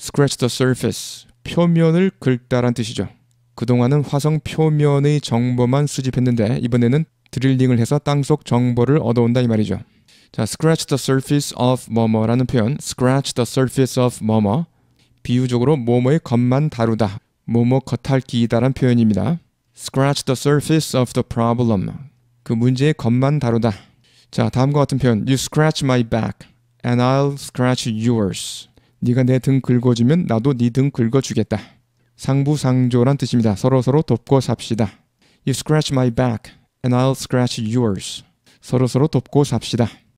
scratch the surface 표면을 긁다란 뜻이죠. 그동안은 화성 표면의 정보만 수집했는데 이번에는 드릴링을 해서 땅속 정보를 얻어온다 이 말이죠. 자, scratch the surface of 뭐뭐라는 표현, scratch the surface of 뭐뭐 비유적으로 뭐뭐의 겉만 다루다, 뭐뭐 겉핥기이다란 표현입니다. scratch the surface of the problem 그 문제의 겉만 다루다. 자, 다음과 같은 표현, you scratch my back and I'll scratch yours 네가 내 등 긁어주면 나도 네 등 긁어주겠다. 상부상조란 뜻입니다. 서로서로 돕고 삽시다. You scratch my back and I'll scratch yours. 서로서로 돕고 삽시다.